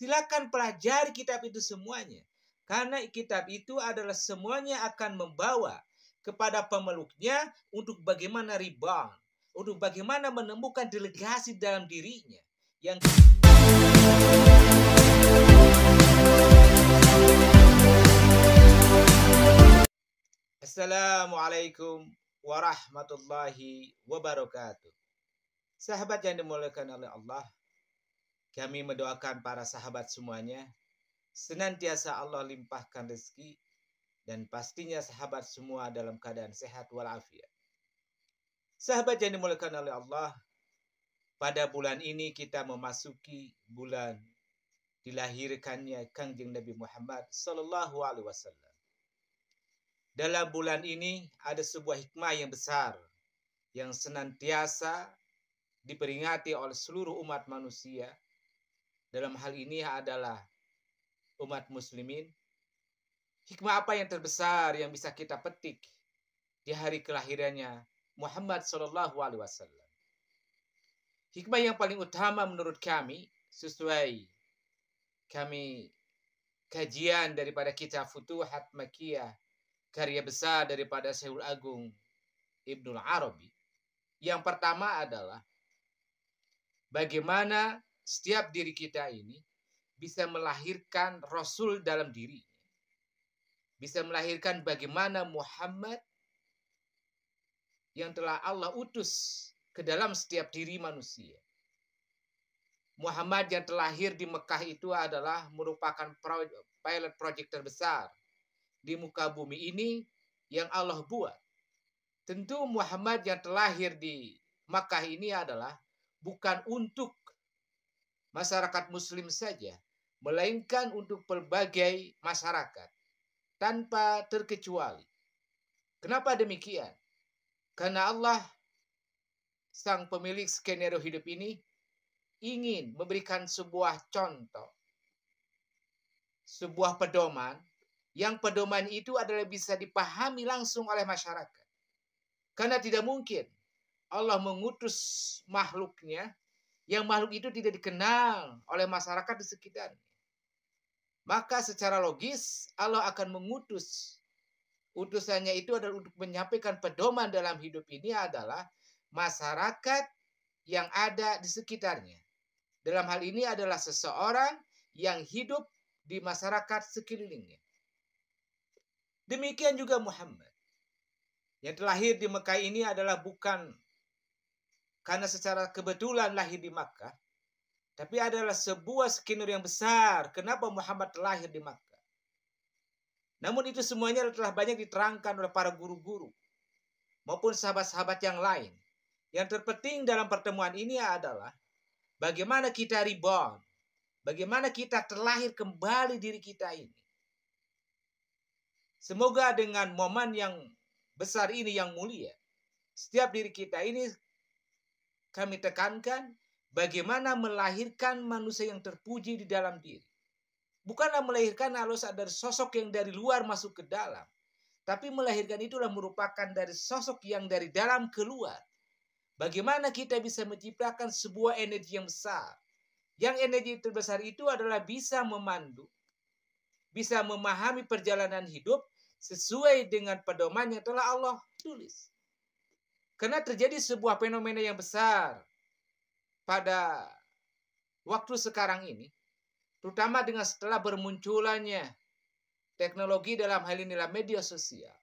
Silakan pelajari kitab itu semuanya. Karena kitab itu adalah semuanya akan membawa kepada pemeluknya untuk bagaimana rebound, untuk bagaimana menemukan delegasi dalam dirinya yang Assalamualaikum warahmatullahi wabarakatuh. Sahabat yang dimuliakan oleh Allah, kami mendoakan para sahabat semuanya, senantiasa Allah limpahkan rezeki, dan pastinya sahabat semua dalam keadaan sehat walafiat. Sahabat yang dimuliakan oleh Allah, pada bulan ini kita memasuki bulan dilahirkannya Kangjeng Nabi Muhammad sallallahu alaihi wasallam. Dalam bulan ini ada sebuah hikmah yang besar yang senantiasa diperingati oleh seluruh umat manusia dalam hal ini adalah umat muslimin. Hikmah apa yang terbesar yang bisa kita petik di hari kelahirannya Muhammad Shallallahu Alaihi Wasallam? Hikmah yang paling utama menurut kami sesuai kami kajian daripada kitab Futuhat Makiyah karya besar daripada Syekhul Agung Ibnul Arabi. Yang pertama adalah bagaimana setiap diri kita ini bisa melahirkan Rasul dalam diri. Bisa melahirkan bagaimana Muhammad yang telah Allah utus ke dalam setiap diri manusia. Muhammad yang terlahir di Mekah itu adalah merupakan pilot project terbesar di muka bumi ini yang Allah buat. Tentu Muhammad yang terlahir di Mekah ini adalah bukan untuk masyarakat muslim saja, melainkan untuk berbagai masyarakat tanpa terkecuali. Kenapa demikian? Karena Allah sang pemilik skenario hidup ini ingin memberikan sebuah contoh, sebuah pedoman yang pedoman itu adalah bisa dipahami langsung oleh masyarakat. Karena tidak mungkin Allah mengutus makhluknya yang makhluk itu tidak dikenal oleh masyarakat di sekitarnya. Maka secara logis Allah akan mengutus utusannya itu adalah untuk menyampaikan pedoman dalam hidup ini adalah masyarakat yang ada di sekitarnya. Dalam hal ini adalah seseorang yang hidup di masyarakat sekelilingnya. Demikian juga Muhammad. Yang terlahir di Mekah ini adalah bukan karena secara kebetulan lahir di Makkah, tapi adalah sebuah skenario yang besar kenapa Muhammad lahir di Makkah. Namun itu semuanya telah banyak diterangkan oleh para guru-guru maupun sahabat-sahabat yang lain. Yang terpenting dalam pertemuan ini adalah bagaimana kita reborn, bagaimana kita terlahir kembali diri kita ini. Semoga dengan momen yang besar ini yang mulia, setiap diri kita ini kami tekankan bagaimana melahirkan manusia yang terpuji di dalam diri. Bukanlah melahirkan Allah ada sosok yang dari luar masuk ke dalam. Tapi melahirkan itulah merupakan dari sosok yang dari dalam keluar. Bagaimana kita bisa menciptakan sebuah energi yang besar. Yang energi terbesar itu adalah bisa memandu. Bisa memahami perjalanan hidup sesuai dengan pedoman yang telah Allah tulis. Karena terjadi sebuah fenomena yang besar pada waktu sekarang ini, terutama dengan setelah bermunculannya teknologi dalam hal ini dalam media sosial.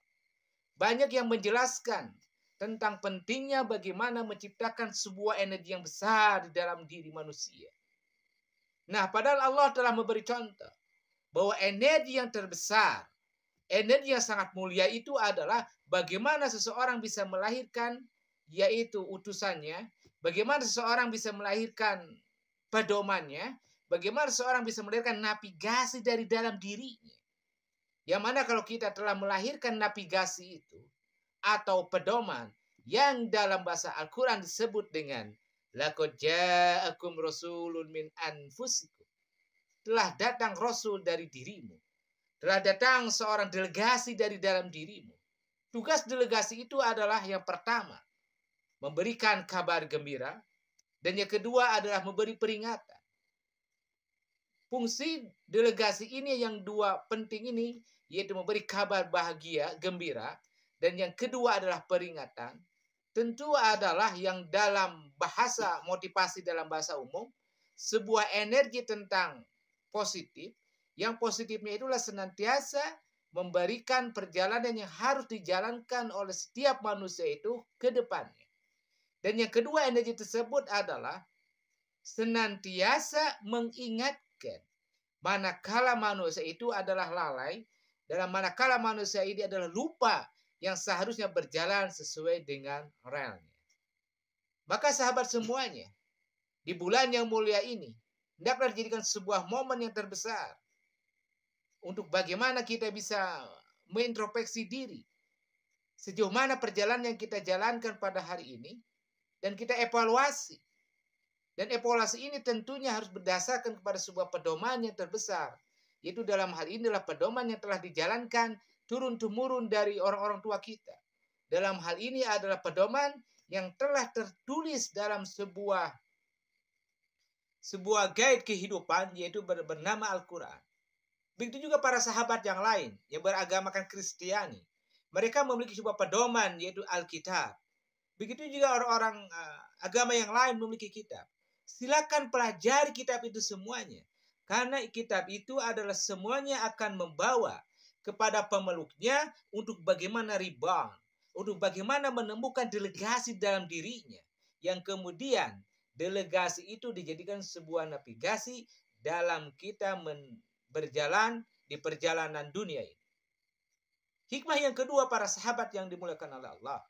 Banyak yang menjelaskan tentang pentingnya bagaimana menciptakan sebuah energi yang besar di dalam diri manusia. Nah, padahal Allah telah memberi contoh bahwa energi yang terbesar, energi yang sangat mulia itu adalah bagaimana seseorang bisa melahirkan yaitu utusannya, bagaimana seseorang bisa melahirkan pedomannya, bagaimana seseorang bisa melahirkan navigasi dari dalam dirinya. Yang mana kalau kita telah melahirkan navigasi itu atau pedoman yang dalam bahasa Al-Qur'an disebut dengan lakoja ja'akum rasulun min anfusikum. Telah datang rasul dari dirimu. Telah datang seorang delegasi dari dalam dirimu. Tugas delegasi itu adalah yang pertama memberikan kabar gembira, dan yang kedua adalah memberi peringatan. Fungsi delegasi ini yang dua penting ini yaitu memberi kabar bahagia, gembira, dan yang kedua adalah peringatan. Tentu adalah yang dalam bahasa motivasi dalam bahasa umum sebuah energi tentang positif yang positifnya itulah senantiasa memberikan perjalanan yang harus dijalankan oleh setiap manusia itu ke depannya. Dan yang kedua energi tersebut adalah senantiasa mengingatkan manakala manusia itu adalah lalai dalam manakala manusia ini adalah lupa yang seharusnya berjalan sesuai dengan realnya. Maka sahabat semuanya, di bulan yang mulia ini, hendaklah dijadikan sebuah momen yang terbesar untuk bagaimana kita bisa mengintrospeksi diri. Sejauh mana perjalanan yang kita jalankan pada hari ini dan kita evaluasi. Dan evaluasi ini tentunya harus berdasarkan kepada sebuah pedoman yang terbesar, yaitu dalam hal ini adalah pedoman yang telah dijalankan turun-temurun dari orang-orang tua kita. Dalam hal ini adalah pedoman yang telah tertulis dalam sebuah sebuah guide kehidupan yaitu bernama Al-Qur'an. Begitu juga para sahabat yang lain yang beragamakan Kristiani. Mereka memiliki sebuah pedoman yaitu Alkitab Begitu juga orang-orang uh, agama yang lain memiliki kitab. Silakan pelajari kitab itu semuanya. Karena kitab itu adalah semuanya akan membawa kepada pemeluknya untuk bagaimana rebound, untuk bagaimana menemukan delegasi dalam dirinya yang kemudian delegasi itu dijadikan sebuah navigasi dalam kita berjalan di perjalanan dunia ini. Hikmah yang kedua para sahabat yang dimuliakan oleh Allah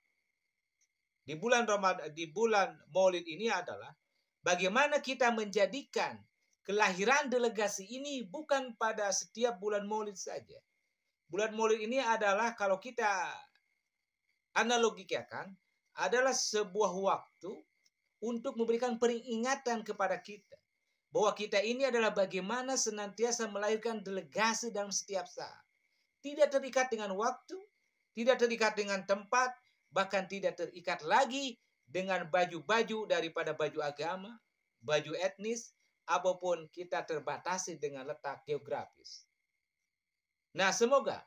di bulan Ramadan di bulan Maulid ini adalah bagaimana kita menjadikan kelahiran delegasi ini bukan pada setiap bulan Maulid saja. Bulan Maulid ini adalah kalau kita analogikan adalah sebuah waktu untuk memberikan peringatan kepada kita bahwa kita ini adalah bagaimana senantiasa melahirkan delegasi dalam setiap saat. Tidak terikat dengan waktu, tidak terikat dengan tempat, bahkan tidak terikat lagi dengan baju-baju daripada baju agama, baju etnis, apapun kita terbatasi dengan letak geografis. Nah, semoga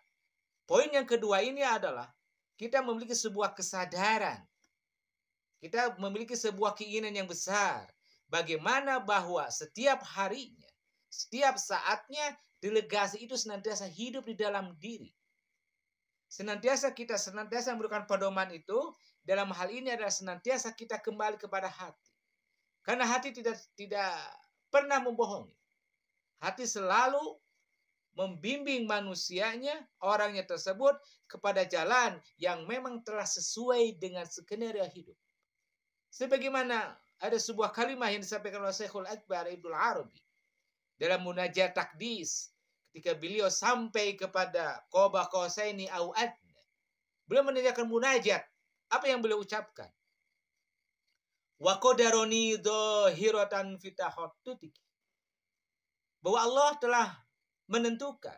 poin yang kedua ini adalah kita memiliki sebuah kesadaran. Kita memiliki sebuah keinginan yang besar bagaimana bahwa setiap harinya, setiap saatnya delegasi itu senantiasa hidup di dalam diri senantiasa kita senantiasa memberikan pedoman itu dalam hal ini adalah senantiasa kita kembali kepada hati. Karena hati tidak tidak pernah membohongi. Hati selalu membimbing manusianya, orangnya tersebut kepada jalan yang memang telah sesuai dengan skenario hidup. Sebagaimana ada sebuah kalimat yang disampaikan oleh Syekhul Akbar Ibnu Arabi dalam munajat takdis ketika beliau sampai kepada Qoba Qosaini Awad, Beliau menanyakan munajat. Apa yang beliau ucapkan? Wa qadaroni dhahiratan tutik, Bahwa Allah telah menentukan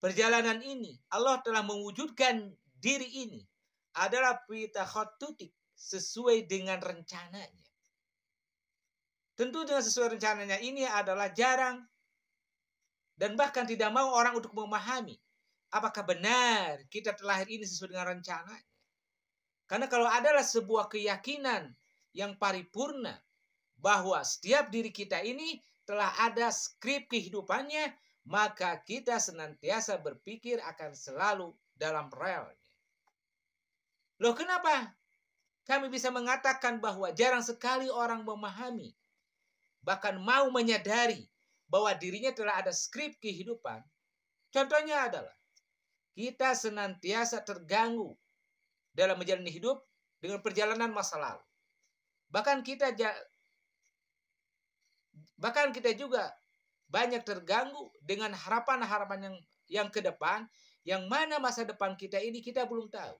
perjalanan ini. Allah telah mewujudkan diri ini adalah tutik sesuai dengan rencananya. Tentu dengan sesuai rencananya ini adalah jarang dan bahkan tidak mau orang untuk memahami apakah benar kita terlahir ini sesuai dengan rencananya. Karena kalau adalah sebuah keyakinan yang paripurna bahwa setiap diri kita ini telah ada skrip kehidupannya, maka kita senantiasa berpikir akan selalu dalam relnya. Loh kenapa? Kami bisa mengatakan bahwa jarang sekali orang memahami, bahkan mau menyadari bahwa dirinya telah ada skrip kehidupan. Contohnya adalah kita senantiasa terganggu dalam menjalani hidup dengan perjalanan masa lalu. Bahkan kita bahkan kita juga banyak terganggu dengan harapan-harapan yang yang ke depan, yang mana masa depan kita ini kita belum tahu.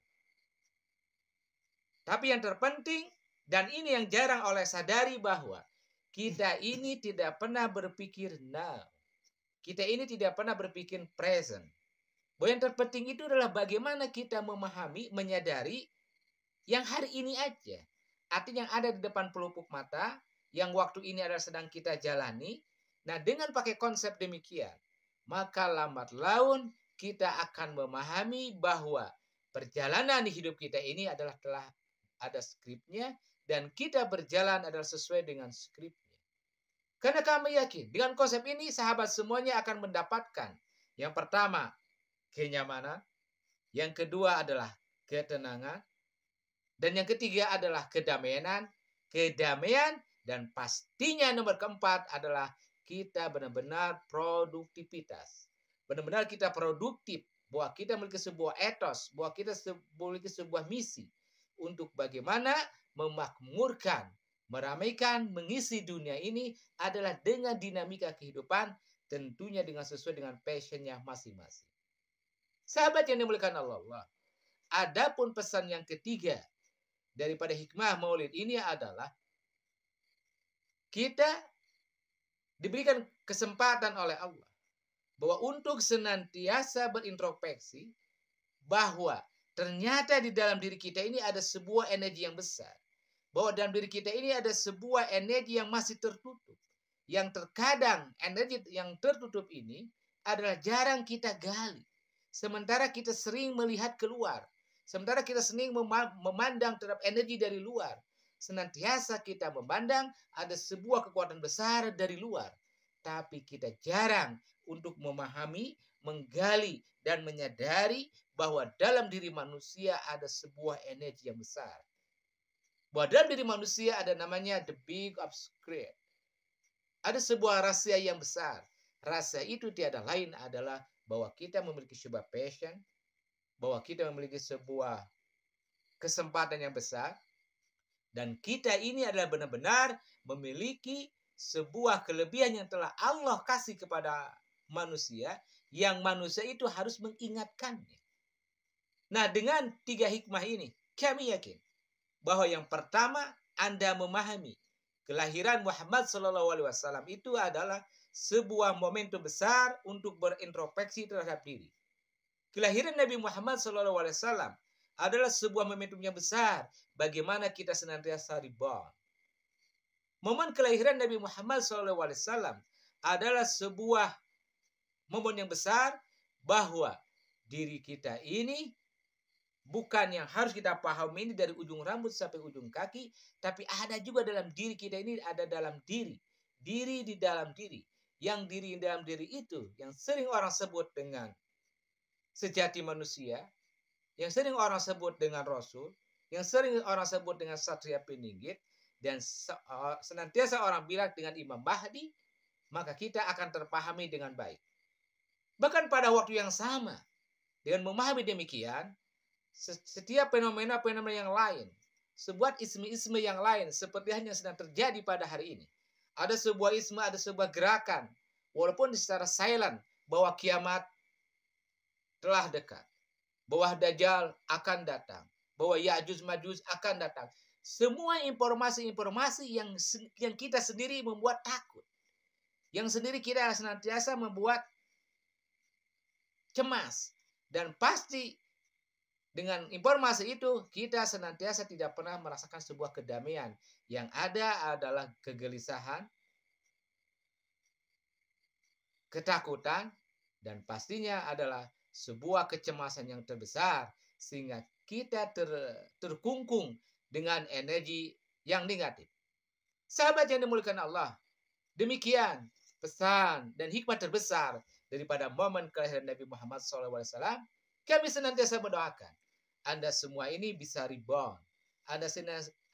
Tapi yang terpenting dan ini yang jarang oleh sadari bahwa kita ini tidak pernah berpikir now. Nah, kita ini tidak pernah berpikir present. Bahwa yang terpenting itu adalah bagaimana kita memahami, menyadari yang hari ini aja. Artinya yang ada di depan pelupuk mata, yang waktu ini adalah sedang kita jalani. Nah, dengan pakai konsep demikian, maka lambat laun kita akan memahami bahwa perjalanan di hidup kita ini adalah telah ada skripnya dan kita berjalan adalah sesuai dengan skripnya. Karena kami yakin dengan konsep ini sahabat semuanya akan mendapatkan yang pertama kenyamanan, yang kedua adalah ketenangan, dan yang ketiga adalah kedamaian, kedamaian dan pastinya nomor keempat adalah kita benar-benar produktivitas. Benar-benar kita produktif bahwa kita memiliki sebuah etos, bahwa kita memiliki sebuah misi untuk bagaimana memakmurkan, meramaikan, mengisi dunia ini adalah dengan dinamika kehidupan tentunya dengan sesuai dengan passionnya masing-masing. Sahabat yang dimuliakan Allah, adapun pesan yang ketiga daripada hikmah maulid ini adalah kita diberikan kesempatan oleh Allah bahwa untuk senantiasa berintrospeksi bahwa ternyata di dalam diri kita ini ada sebuah energi yang besar bahwa dalam diri kita ini ada sebuah energi yang masih tertutup. Yang terkadang energi yang tertutup ini adalah jarang kita gali. Sementara kita sering melihat keluar. Sementara kita sering memandang terhadap energi dari luar. Senantiasa kita memandang ada sebuah kekuatan besar dari luar. Tapi kita jarang untuk memahami, menggali, dan menyadari bahwa dalam diri manusia ada sebuah energi yang besar bahwa dalam diri manusia ada namanya the big secret. Ada sebuah rahasia yang besar. Rahasia itu tiada lain adalah bahwa kita memiliki sebuah passion, bahwa kita memiliki sebuah kesempatan yang besar, dan kita ini adalah benar-benar memiliki sebuah kelebihan yang telah Allah kasih kepada manusia, yang manusia itu harus mengingatkannya. Nah, dengan tiga hikmah ini, kami yakin bahwa yang pertama Anda memahami kelahiran Muhammad Shallallahu Alaihi Wasallam itu adalah sebuah momentum besar untuk berintrospeksi terhadap diri. Kelahiran Nabi Muhammad Shallallahu Alaihi Wasallam adalah sebuah momentum yang besar. Bagaimana kita senantiasa riba. Momen kelahiran Nabi Muhammad SAW adalah sebuah momen yang besar bahwa diri kita ini bukan yang harus kita pahami ini dari ujung rambut sampai ujung kaki, tapi ada juga dalam diri kita ini ada dalam diri, diri di dalam diri. Yang diri di dalam diri itu yang sering orang sebut dengan sejati manusia, yang sering orang sebut dengan rasul, yang sering orang sebut dengan satria peninggit dan eh, senantiasa orang bilang dengan Imam Mahdi, maka kita akan terpahami dengan baik. Bahkan pada waktu yang sama, dengan memahami demikian, setiap fenomena-fenomena yang lain, sebuah isme-isme yang lain seperti hanya sedang terjadi pada hari ini. Ada sebuah isme, ada sebuah gerakan, walaupun secara silent bahwa kiamat telah dekat, bahwa dajjal akan datang, bahwa yajuz majuz akan datang. Semua informasi-informasi yang yang kita sendiri membuat takut. Yang sendiri kita senantiasa membuat cemas dan pasti dengan informasi itu, kita senantiasa tidak pernah merasakan sebuah kedamaian. Yang ada adalah kegelisahan, ketakutan, dan pastinya adalah sebuah kecemasan yang terbesar sehingga kita ter, terkungkung dengan energi yang negatif. Sahabat yang dimuliakan Allah, demikian pesan dan hikmah terbesar daripada momen kelahiran Nabi Muhammad SAW. Kami senantiasa mendoakan anda semua ini bisa rebound. Anda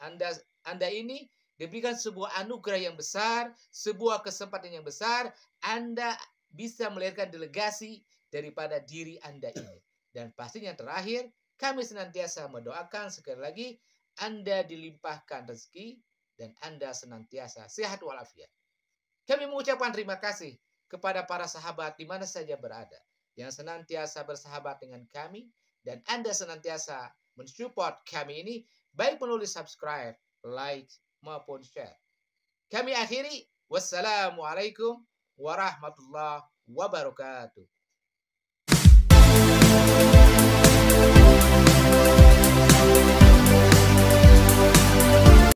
Anda Anda ini diberikan sebuah anugerah yang besar, sebuah kesempatan yang besar, Anda bisa melahirkan delegasi daripada diri Anda ini. Dan pastinya terakhir, kami senantiasa mendoakan sekali lagi Anda dilimpahkan rezeki dan Anda senantiasa sehat walafiat. Kami mengucapkan terima kasih kepada para sahabat di mana saja berada yang senantiasa bersahabat dengan kami dan Anda senantiasa mensupport kami ini baik menulis subscribe, like maupun share. Kami akhiri wassalamualaikum warahmatullahi wabarakatuh.